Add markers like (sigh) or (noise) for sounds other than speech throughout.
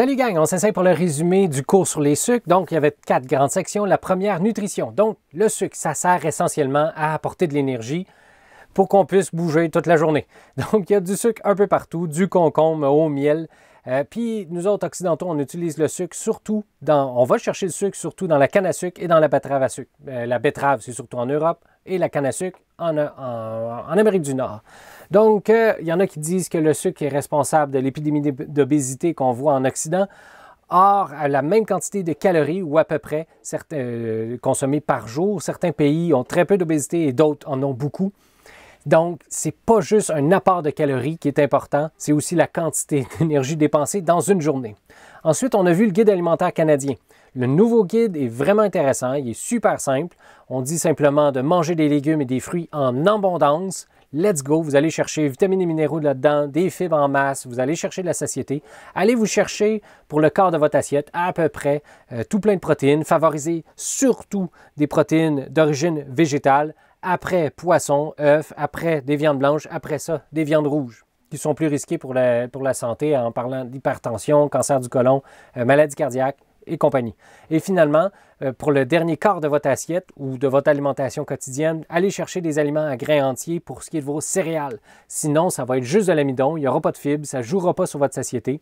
Salut gang, on s'essaye pour le résumé du cours sur les sucres. Donc, il y avait quatre grandes sections. La première, nutrition. Donc, le sucre, ça sert essentiellement à apporter de l'énergie pour qu'on puisse bouger toute la journée. (laughs) Donc, il y a du sucre un peu partout, du concombre au miel. Euh, puis, nous autres occidentaux, on utilise le sucre surtout dans... On va chercher le sucre surtout dans la canne à sucre et dans la betterave à sucre. Euh, la betterave, c'est surtout en Europe, et la canne à sucre en Amérique du Nord. Donc, euh, il y en a qui disent que le sucre est responsable de l'épidémie d'obésité qu'on voit en Occident. Or, à la même quantité de calories ou à peu près certains, euh, consommées par jour, certains pays ont très peu d'obésité et d'autres en ont beaucoup. Donc, c'est pas juste un apport de calories qui est important, c'est aussi la quantité (laughs) d'énergie dépensée dans une journée. Ensuite, on a vu le guide alimentaire canadien. Le nouveau guide est vraiment intéressant, il est super simple. On dit simplement de manger des légumes et des fruits en abondance Let's go. Vous allez chercher vitamines et minéraux là-dedans, des fibres en masse. Vous allez chercher de la satiété. Allez vous chercher pour le corps de votre assiette à peu près euh, tout plein de protéines. Favorisez surtout des protéines d'origine végétale. Après poisson, œufs, après des viandes blanches, après ça, des viandes rouges qui sont plus risquées pour la, pour la santé en parlant d'hypertension, cancer du côlon, euh, maladie cardiaque, et compagnie. Et finalement, euh, pour le dernier quart de votre assiette ou de votre alimentation quotidienne, allez chercher des aliments à grains entiers pour ce qui est de vos céréales. Sinon, ça va être juste de l'amidon, il n'y aura pas de fibres, ça ne jouera pas sur votre satiété.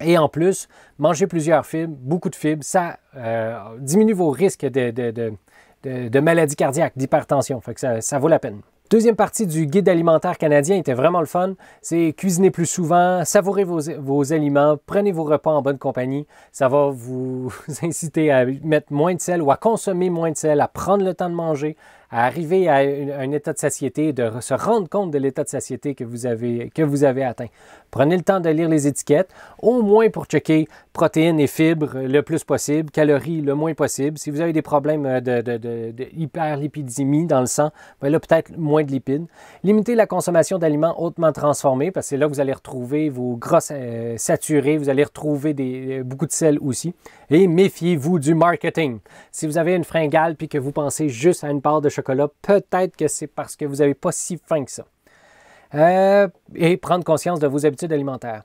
Et en plus, manger plusieurs fibres, beaucoup de fibres, ça euh, diminue vos risques de, maladies cardiaques, d'hypertension. ça vaut la peine. Deuxième partie du guide alimentaire canadien était vraiment le fun. C'est cuisiner plus souvent, savourer vos, vos, aliments, prenez vos repas en bonne compagnie. Ça va vous (laughs) inciter à mettre moins de sel ou à consommer moins de sel, à prendre le temps de manger, à arriver à un état de satiété, de se rendre compte de l'état de satiété que vous, avez, que vous avez atteint. Prenez le temps de lire les étiquettes, au moins pour checker protéines et fibres le plus possible, calories le moins possible. Si vous avez des problèmes euh, de, dans le sang, ben là, peut-être moins de lipides. Limitez la consommation d'aliments hautement transformés, parce que là, vous allez retrouver vos grosses euh, saturées, vous allez retrouver des, euh, beaucoup de sel aussi. Et méfiez-vous du marketing. Si vous avez une fringale puis que vous pensez juste à une part de Peut-être que c'est parce que vous n'avez pas si faim que ça. Euh, et prendre conscience de vos habitudes alimentaires.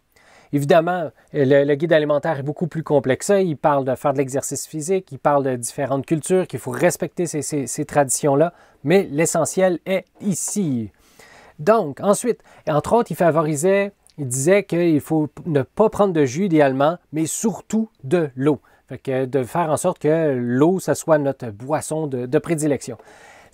Évidemment, le, guide alimentaire est beaucoup plus complexe. Il parle de faire de l'exercice physique, il parle de différentes cultures, qu'il faut respecter ces, traditions-là, mais l'essentiel est ici. Donc, ensuite, entre autres, il favorisait, il disait qu'il faut ne pas prendre de jus idéalement, mais surtout de l'eau. Fait de faire en sorte que l'eau, ça soit notre boisson de prédilection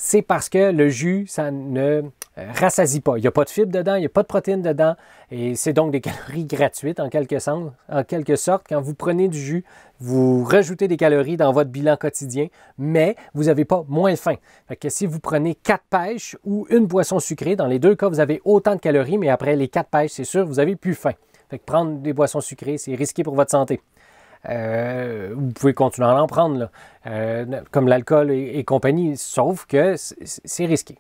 c'est parce que le jus, ça ne euh, rassasie pas. Il n'y a pas de fibres dedans, il n'y a pas de protéines dedans, et c'est donc des (laughs) calories gratuites en quelque, sorte. Quand vous prenez du jus, vous rajoutez des calories dans votre bilan quotidien, mais vous n'avez pas moins faim. que si vous prenez quatre pêches ou une boisson sucrée, dans les deux cas, vous avez autant de calories, mais après les quatre pêches, c'est sûr, vous avez plus faim. prendre des boissons sucrées, c'est risqué pour votre santé. Euh, vous pouvez continuer à en prendre, euh, comme l'alcool et compagnie, sauf que c'est risqué.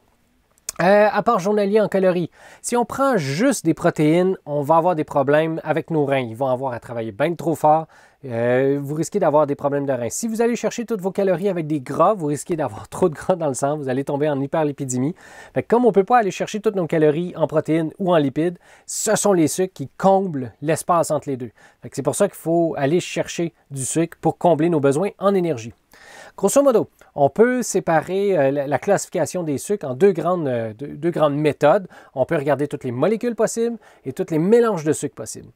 Euh, à part journalier en calories, si on prend juste des protéines, on va avoir des problèmes avec nos reins. Ils vont avoir à travailler bien trop fort. Euh, vous risquez d'avoir des problèmes de reins. Si vous allez chercher toutes vos calories avec des gras, vous risquez d'avoir (laughs) trop de gras dans le sang. Vous allez tomber en hyperlipidémie. comme on ne peut pas aller chercher toutes nos calories en protéines ou en lipides, ce sont les sucres qui comblent l'espace entre les deux. C'est pour ça qu'il faut aller chercher du sucre pour combler nos besoins en énergie. Grosso modo, on peut séparer euh, la classification des sucres en euh, deux grandes, méthodes. On peut regarder toutes les molécules possibles et tous les mélanges de sucres possibles.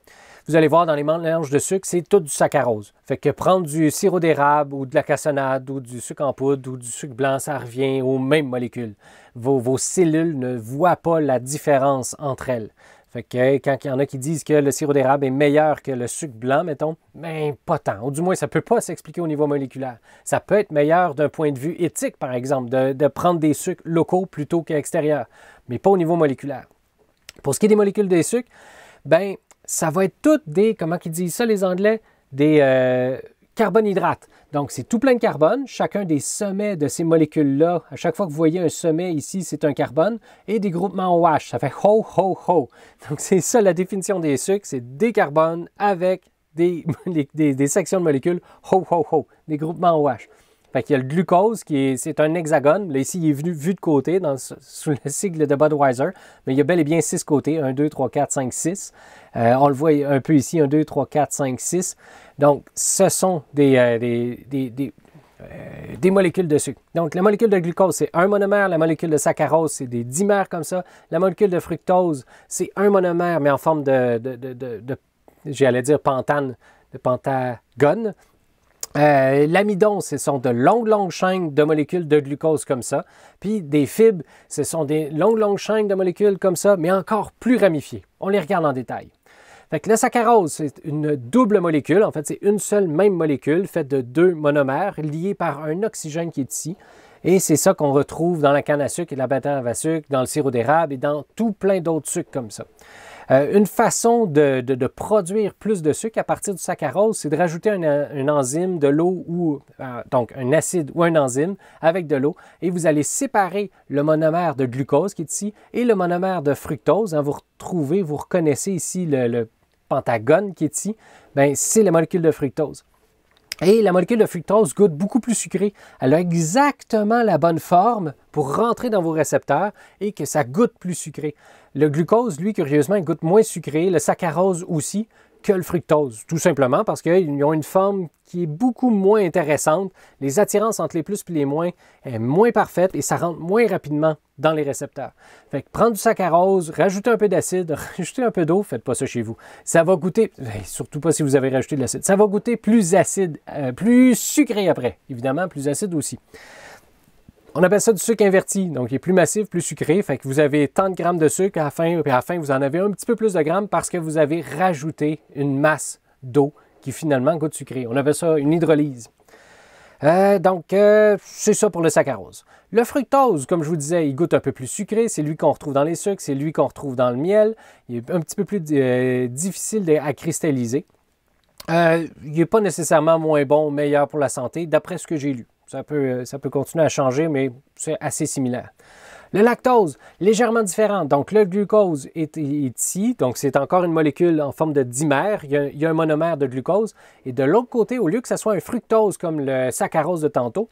Vous allez voir dans les mélanges de sucres, c'est tout du saccharose. Fait que prendre du sirop d'érable ou de la cassonade ou du sucre en poudre ou du sucre blanc, ça revient aux mêmes molécules. vos cellules ne voient pas la différence entre elles. Fait que quand il y en a qui disent que le sirop d'érable est meilleur que le sucre blanc, mettons, ben pas tant. Ou du moins, ça ne peut pas s'expliquer au niveau moléculaire. Ça peut être meilleur d'un point de vue éthique, par exemple, de, prendre des sucres locaux plutôt qu'extérieurs, mais pas au niveau moléculaire. Pour ce qui est des molécules des sucres, ben ça va être toutes des, comment ils disent ça les Anglais, des euh, hydrate, Donc, c'est tout plein de carbone. Chacun des sommets de ces molécules-là, à chaque fois que vous voyez un sommet ici, c'est un carbone, et des groupements OH. Ça fait ho, ho, ho. Donc, c'est ça la définition des sucres, c'est des carbones avec des, (laughs) sections de molécules ho, ho, ho, des groupements OH. Fait qu'il y a le glucose, qui c'est est un hexagone. Là, ici, il est venu vu de côté dans, sous le sigle de Budweiser, mais il y a bel et bien six côtés 1, 2, 3, 4, 5, 6. on le voit un peu ici 1, 2, 3, 4, 5, 6. Donc, ce sont des, euh, euh, des, molécules de sucre. Donc, la molécule de glucose, c'est un monomère. La molécule de saccharose, c'est des dimères comme ça. La molécule de fructose, c'est un monomère, mais en forme de, de, de, de j'allais dire pantane, de pentagone. Euh, l'amidon, ce sont de longues, longues chaînes de molécules de glucose comme ça. Puis des fibres, ce sont des longues, longues chaînes de molécules comme ça, mais encore plus ramifiées. On les regarde en détail. Fait que le saccharose, c'est une double molécule. En fait, c'est une seule même molécule faite de deux monomères liés par un oxygène qui est ici. Et c'est ça qu'on retrouve dans la canne à sucre et la bataille à sucre, dans le sirop d'érable et dans tout plein d'autres sucres comme ça. Euh, une façon de, produire plus de sucre à partir du saccharose, c'est de rajouter un, enzyme, de l'eau ou euh, donc un acide ou un enzyme avec de l'eau et vous allez séparer le monomère de glucose qui est ici et le monomère de fructose. Hein, vous retrouvez, vous reconnaissez ici le, pentagone qui est ici. Ben, c'est les molécules de fructose. Et la molécule de fructose goûte beaucoup plus sucrée. Elle a exactement la bonne forme pour rentrer dans vos récepteurs et que ça goûte plus sucré. Le glucose, lui, curieusement, goûte moins sucré. Le saccharose aussi que le fructose, tout simplement parce qu'ils ont une forme qui est beaucoup moins intéressante. Les attirances entre les plus et les moins est moins parfaite et ça rentre moins rapidement dans les récepteurs. Fait que prendre du saccharose, rajouter un peu d'acide, (laughs) rajouter un peu d'eau, faites pas ça chez vous. Ça va goûter, surtout pas si vous avez rajouté de l'acide, ça va goûter plus acide, euh, plus sucré après, évidemment, plus acide aussi. On appelle ça du sucre inverti, donc il est plus massif, plus sucré, fait que vous avez tant de grammes de sucre à la fin, puis à la fin vous en avez un petit peu plus de grammes parce que vous avez rajouté une masse d'eau qui finalement goûte sucré. On appelle ça une hydrolyse. Euh, donc, euh, c'est ça pour le saccharose. Le fructose, comme je vous disais, il goûte un peu plus sucré. C'est lui qu'on retrouve dans les sucres, c'est lui qu'on retrouve dans le miel. Il est un petit peu plus euh, difficile à cristalliser. il n'est pas nécessairement moins bon ou meilleur pour la santé, d'après ce que j'ai lu. Euh, ça peut, continuer à changer, mais c'est assez similaire. Le lactose, légèrement différent. Donc, le glucose est, ici. Donc, c'est encore une molécule en forme de dimère. Il y a, il y a un monomère de glucose. Et de l'autre côté, au lieu que ce soit un fructose comme le saccharose de tantôt,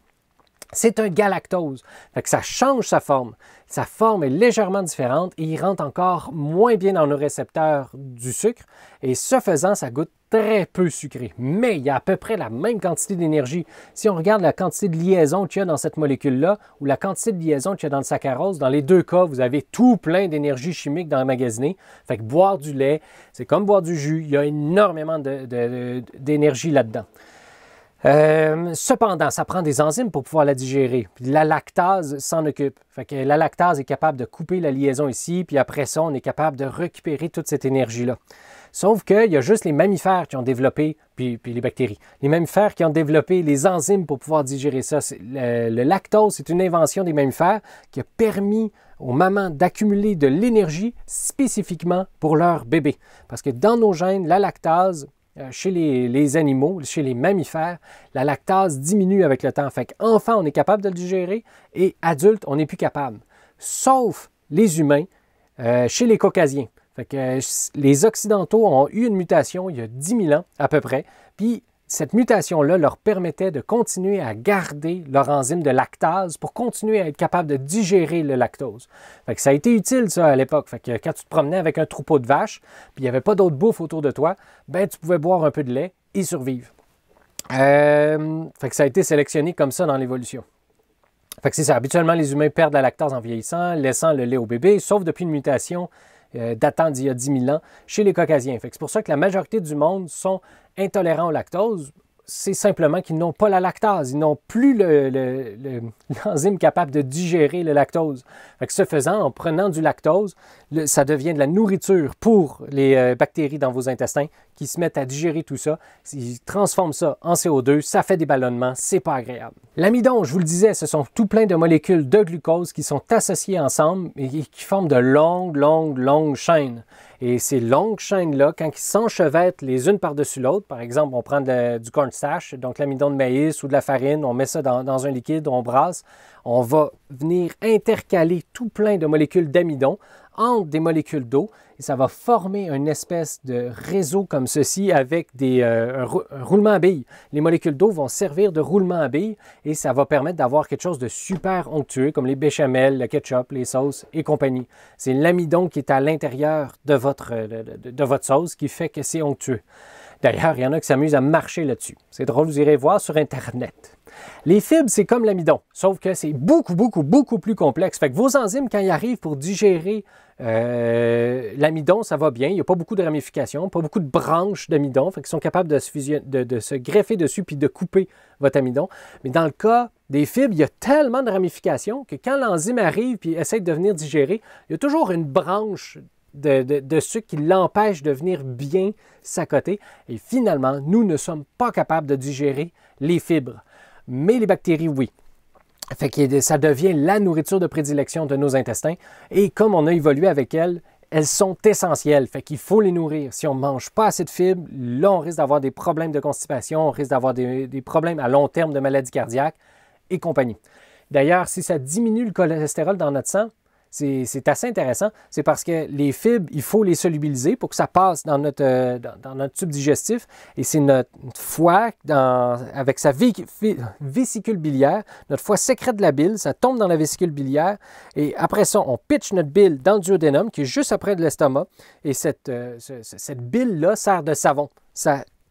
c'est un galactose. Fait que ça change sa forme. Sa forme est légèrement différente et il rentre encore moins bien dans nos récepteurs du sucre. Et ce faisant, ça goûte très peu sucré. Mais il y a à peu près la même quantité d'énergie. Si on regarde la quantité de liaison qu'il y a dans cette molécule-là ou la quantité de liaison qu'il y a dans le saccharose, dans les deux cas, vous avez tout plein d'énergie chimique dans le magasiné. Fait que boire du lait, c'est comme boire du jus. Il y a énormément d'énergie là-dedans. Euh, cependant, ça prend des enzymes pour pouvoir la digérer. la lactase s'en occupe. que la lactase est capable de couper la liaison ici, puis après ça, on est capable de récupérer toute cette énergie-là. Sauf qu'il y a juste les mammifères qui ont développé, puis, les bactéries, les mammifères qui ont développé les enzymes pour pouvoir digérer ça. le, lactose, c'est une invention des mammifères qui a permis aux mamans d'accumuler de l'énergie spécifiquement pour leur bébé. Parce que dans nos gènes, la lactase, euh, chez les, animaux, chez les mammifères, la lactase diminue avec le temps. Fait enfant, on est capable de le digérer et adulte, on n'est plus capable. Sauf les humains, euh, chez les Caucasiens. Euh, les Occidentaux ont eu une mutation il y a 10 000 ans à peu près, puis cette mutation-là leur permettait de continuer à garder leur enzyme de lactase pour continuer à être capable de digérer le lactose. ça a été utile, ça, à l'époque. quand tu te promenais avec un troupeau de vaches, puis il n'y avait pas d'autre bouffe autour de toi, ben, tu pouvais boire un peu de lait et survivre. Euh, ça a été sélectionné comme ça dans l'évolution. Habituellement, les humains perdent la lactase en vieillissant, laissant le lait au bébé, sauf depuis une mutation euh, datant d'il y a 10 000 ans chez les Caucasiens. C'est pour ça que la majorité du monde sont intolérants au lactose c'est simplement qu'ils n'ont pas la lactase. Ils n'ont plus (laughs) l'enzyme capable de digérer le lactose. En ce faisant, en prenant du lactose, ça devient de la nourriture pour les euh, bactéries dans vos intestins qui se mettent à digérer tout ça. Ils transforment ça en CO2, ça fait des ballonnements, c'est pas agréable. L'amidon, je vous le disais, ce sont tout plein de molécules de glucose qui sont associées ensemble et qui forment de longues, longues, longues chaînes. Et ces longues chaînes-là, quand ils s'enchevêtrent les unes par-dessus l'autre, par exemple, on prend du cornstarch, donc l'amidon de maïs ou de la farine, on met ça dans un liquide, on brasse, on va venir intercaler tout plein de molécules d'amidon entre des molécules d'eau et ça va former une espèce de réseau comme ceci avec des, euh, roulements à billes. Les molécules d'eau vont servir de roulement à billes et ça va permettre d'avoir quelque chose de super onctueux comme les béchamels, le ketchup, les sauces et compagnie. C'est l'amidon qui est à l'intérieur de votre, euh, de votre sauce qui fait que c'est onctueux. D'ailleurs, il y en a qui s'amusent à marcher là-dessus. C'est drôle, vous irez voir sur Internet. Les fibres, c'est comme l'amidon, sauf que c'est beaucoup, beaucoup, beaucoup plus complexe. Fait que vos enzymes, quand ils arrivent pour digérer euh, l'amidon, ça va bien. Il n'y a pas beaucoup de ramifications, pas beaucoup de branches d'amidon. Fait sont capables de se, de, se, greffer dessus puis de couper votre amidon. Mais dans le cas des fibres, il y a tellement de ramifications que quand l'enzyme arrive puis essaie de venir digérer, il y a toujours une branche de, de, sucre qui l'empêche de venir bien s'accoter. Et finalement, nous ne sommes pas capables de digérer les fibres mais les bactéries, oui. Fait que ça devient la nourriture de prédilection de nos intestins. Et comme on a évolué avec elles, elles sont essentielles. Fait qu'il faut les nourrir. Si on ne mange pas assez de fibres, là, on risque d'avoir des problèmes de constipation, on risque d'avoir des, des problèmes à long terme de maladies cardiaques et compagnie. D'ailleurs, si ça diminue le cholestérol dans notre sang, c'est assez intéressant. C'est parce que les fibres, il faut les solubiliser pour que ça passe dans notre, euh, notre tube digestif. Et c'est notre foie, avec sa vésicule biliaire, notre foie sécrète de la bile, ça tombe dans la vésicule biliaire. Et après ça, on pitch notre bile dans le duodénum, qui est juste après de l'estomac. Et cette, euh, cette bile-là sert de savon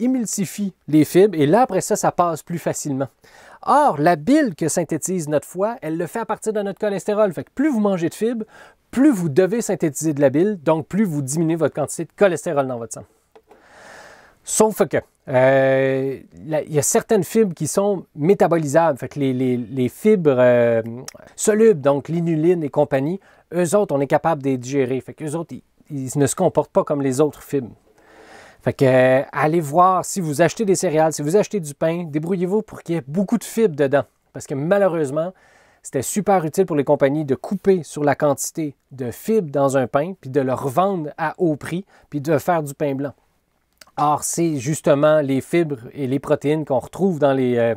émulsifie les fibres et là, après ça, ça passe plus facilement. Or, la bile que synthétise notre foie, elle le fait à partir de notre cholestérol. Fait que plus vous mangez de fibres, plus vous devez synthétiser de la bile, donc plus vous diminuez votre quantité de cholestérol dans votre sang. Sauf que euh, il y a certaines fibres qui sont métabolisables, fait les, fibres euh, solubles, donc l'inuline et compagnie, eux autres, on est capable de les digérer. Fait que eux autres, ils ne se comportent pas comme les autres fibres. Fait que, euh, allez voir si vous achetez des céréales, si vous achetez du pain, débrouillez-vous pour qu'il y ait beaucoup de fibres dedans. Parce que malheureusement, c'était super utile pour les compagnies de couper sur la quantité de fibres dans un pain, puis de le revendre à haut prix, puis de faire du pain blanc. Or, c'est justement les fibres et les protéines qu'on retrouve dans les, euh,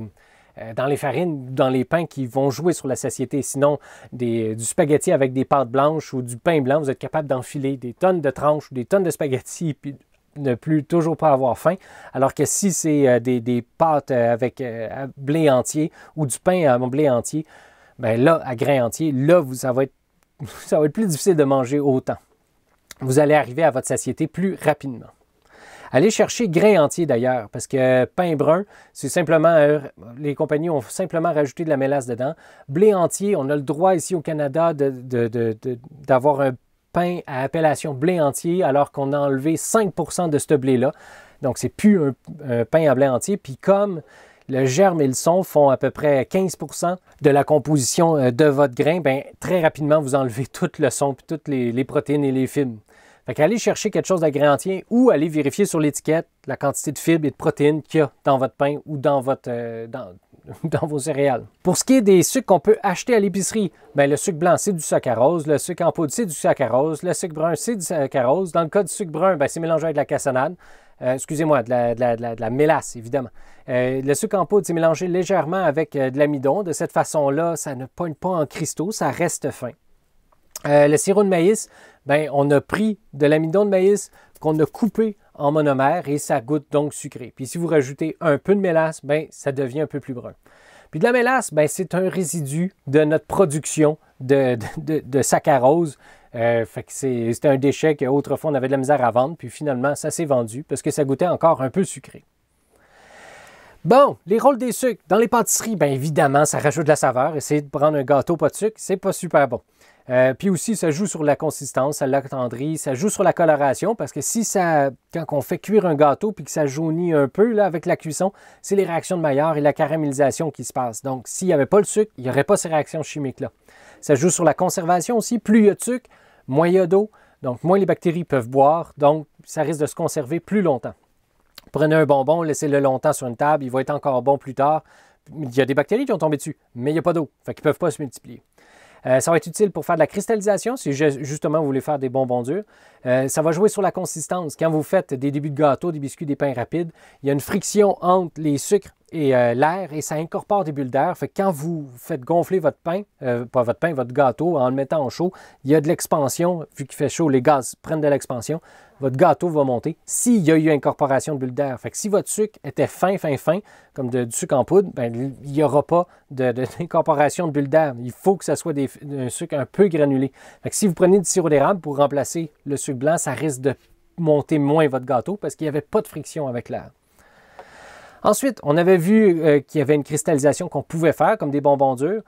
euh, dans les farines, dans les pains qui vont jouer sur la satiété. Sinon, du spaghetti avec des pâtes blanches ou du pain blanc, vous êtes capable d'enfiler des tonnes de tranches, ou des tonnes de spaghetti, puis ne plus toujours pas avoir faim. Alors que si c'est euh, des, pâtes euh, avec euh, blé entier ou du pain à blé entier, ben là, à grain entier, là, ça va, être, (laughs) ça va être plus difficile de manger autant. Vous allez arriver à votre satiété plus rapidement. Allez chercher grain entier d'ailleurs, parce que pain brun, c'est simplement, les compagnies ont simplement rajouté de la mélasse dedans. Blé entier, on a le droit ici au Canada d'avoir de, de, un pain à appellation blé entier alors qu'on a enlevé 5% de ce blé-là. Donc, c'est plus un, euh, pain à blé entier. Puis comme le germe et le son font à peu près 15% de la composition euh, de votre grain, bien, très rapidement, vous enlevez (laughs) tout le son, puis toutes les, protéines et les fibres. Fait qu'aller chercher quelque chose grain entier ou aller vérifier sur l'étiquette la quantité de fibres et de protéines qu'il y a dans votre pain ou dans votre, euh, (laughs) dans vos céréales. Pour ce qui est des sucres qu'on peut acheter à l'épicerie, ben le sucre blanc, c'est du saccharose, le sucre en poudre, c'est du saccharose, le sucre brun, c'est du saccharose. Dans le cas du sucre brun, ben, c'est mélangé avec de la cassonade. Euh, excusez-moi, de la, mélasse, évidemment. Euh, le sucre en poudre, c'est mélangé légèrement avec euh, de l'amidon. De cette façon-là, ça ne pogne pas en cristaux, ça reste fin. le sirop de maïs, ben, on a pris de l'amidon de maïs qu'on a coupé en monomère et ça goûte donc sucré. Puis si vous rajoutez un peu de mélasse, ben, ça devient un peu plus brun. Puis de la mélasse, ben, c'est un résidu de notre production de, de, saccharose. Euh, c'est un déchet qu'autrefois on avait de la misère à vendre, puis finalement ça s'est vendu parce que ça goûtait encore un peu sucré. Bon, les rôles des sucres. Dans les pâtisseries, bien évidemment, ça rajoute de la saveur. Essayer de prendre un gâteau pas de sucre, c'est pas super bon. Euh, puis aussi, ça joue sur la consistance, ça l'attendrit, ça joue sur la coloration, parce que si ça, quand on fait cuire un gâteau puis que ça jaunit un peu avec la cuisson, c'est les réactions de Maillard et la caramélisation qui se passent. Donc, s'il n'y avait pas le sucre, il n'y aurait pas ces réactions chimiques-là. Ça joue sur la conservation aussi. Plus il y a de sucre, moins il y a d'eau, donc moins les bactéries peuvent boire, donc ça risque de se conserver plus longtemps. Prenez un bonbon, laissez-le longtemps sur une table, il va être encore bon plus tard. Il y a des bactéries qui ont tombé dessus, mais il n'y a pas d'eau, fait qu'ils ne peuvent pas se multiplier. Euh, ça va être utile pour faire de la cristallisation si justement vous voulez faire des bonbons durs. Euh, ça va jouer sur la consistance. Quand vous faites des débuts de gâteau, des biscuits, des pains rapides, il y a une friction entre les sucres et euh, l'air et ça incorpore des bulles d'air. Fait quand vous faites gonfler votre pain, pas votre pain, votre gâteau en le mettant en chaud, il y a de l'expansion. Vu qu'il fait chaud, les gaz prennent de l'expansion votre gâteau va monter s'il y a eu incorporation de bulles d'air. si votre sucre était fin, fin, fin, comme de, du sucre en poudre, ben, il n'y aura pas (laughs) d'incorporation de, bulles d'air. Il faut que ce soit des, un sucre un peu granulé. si vous prenez du sirop d'érable pour remplacer le sucre blanc, ça risque de monter moins votre gâteau parce qu'il n'y avait pas de friction avec l'air. Ensuite, on avait vu euh, qu'il y avait une cristallisation qu'on pouvait faire comme des bonbons durs.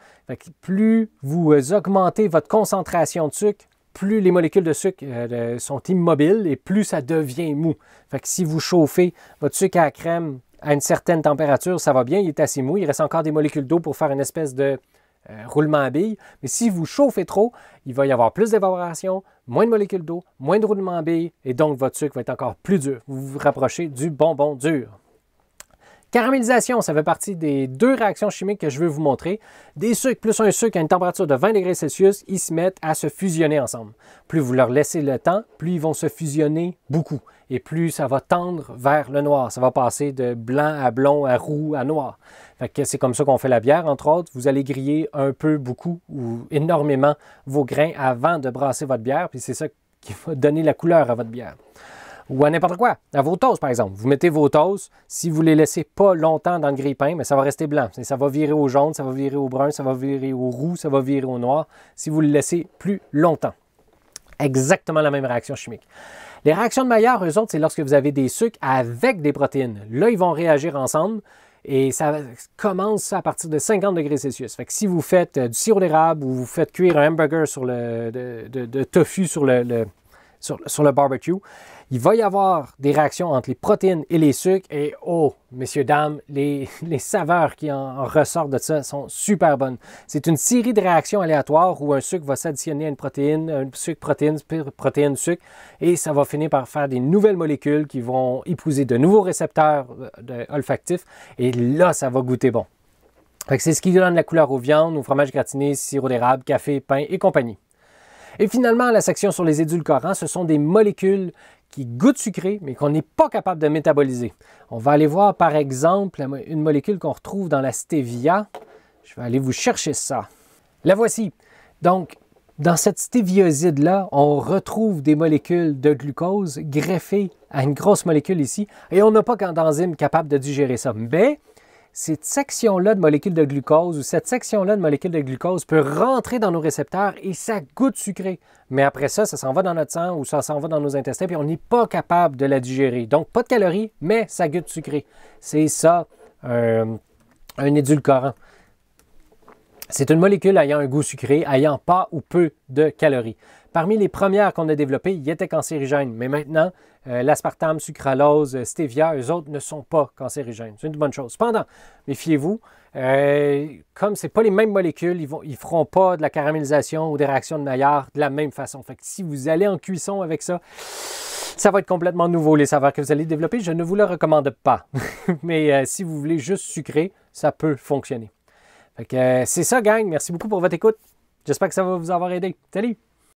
plus vous euh, augmentez votre concentration de sucre, plus les molécules de sucre euh, sont immobiles et plus ça devient mou. Fait si vous chauffez votre sucre à crème à une certaine température, ça va bien, il est assez mou, il reste encore des molécules d'eau pour faire une espèce de euh, roulement à billes. Mais si vous chauffez trop, il va y avoir plus d'évaporation, moins de molécules d'eau, moins de roulement à billes, et donc votre sucre va être encore plus dur. Vous vous rapprochez du bonbon dur. Caramélisation, ça fait partie des deux réactions chimiques que je veux vous montrer. Des sucres plus un sucre à une température de 20 degrés Celsius, ils se mettent à se fusionner ensemble. Plus vous leur laissez le temps, plus ils vont se fusionner beaucoup. Et plus ça va tendre vers le noir. Ça va passer de blanc à blond, à roux, à noir. c'est comme ça qu'on fait la bière, entre autres. Vous allez griller un peu, beaucoup ou énormément vos grains avant de brasser votre bière. Puis c'est ça qui va donner la couleur à votre bière ou à n'importe quoi, à vos toasts par exemple. Vous mettez vos toasts, si vous les laissez pas longtemps dans le grille-pain, mais ça va rester blanc. ça va virer au jaune, ça va virer au brun, ça va virer au roux, ça va virer au noir si vous le laissez plus longtemps. Exactement la même réaction chimique. Les réactions de Maillard, eux autres, c'est lorsque vous avez des sucres avec des protéines. Là, ils vont réagir ensemble. Et ça commence à partir de 50 degrés Celsius. Fait que si vous faites euh, du sirop d'érable ou vous faites cuire un hamburger sur le, de, tofu sur le, sur, le barbecue. Il va y avoir des réactions entre les protéines et les sucres. Et oh, messieurs, dames, les, (laughs) saveurs qui en, ressortent de ça sont super bonnes. C'est une série de réactions aléatoires où un sucre va s'additionner à une protéine, un sucre, protéine, protéine, sucre. Et ça va finir par faire des nouvelles molécules qui vont épouser de nouveaux récepteurs euh, olfactifs. Et là, ça va goûter bon. C'est ce qui donne la couleur aux viandes, aux fromages gratinés, sirop d'érable, café, pain et compagnie. Et finalement, la section sur les édulcorants, ce sont des molécules qui goûtent sucré, mais qu'on n'est pas capable de métaboliser. On va aller voir, par exemple, une molécule qu'on retrouve dans la stévia. Je vais aller vous chercher ça. La voici. Donc, dans cette stévioside-là, on retrouve des molécules de glucose greffées à une grosse molécule ici, et on n'a pas d'enzyme capable de digérer ça. Mais cette section-là de molécules de glucose ou cette section-là de molécules de glucose peut rentrer dans nos récepteurs et ça goûte sucré. Mais après ça, ça s'en va dans notre sang ou ça s'en va dans nos intestins puis on n'est pas capable de la digérer. Donc, pas de calories, mais ça goûte sucré. C'est ça, un, euh, un édulcorant. C'est une molécule ayant un goût sucré, ayant pas ou peu de calories. Parmi les premières qu'on a développées, y était cancérigène. mais maintenant, euh, l'aspartame, sucralose, euh, stevia, eux autres ne sont pas cancérigènes. C'est une bonne chose. Cependant, méfiez-vous, euh, comme ce pas les mêmes molécules, ils ne feront pas de la caramélisation ou des réactions de Maillard de la même façon. Fait que si vous allez en cuisson avec ça, ça va être complètement nouveau, les saveurs que vous allez développer. Je ne vous le recommande pas. (laughs) mais si vous voulez juste sucrer, ça peut fonctionner. c'est ça, gang. Merci beaucoup pour votre écoute. J'espère que ça va vous avoir aidé. Salut!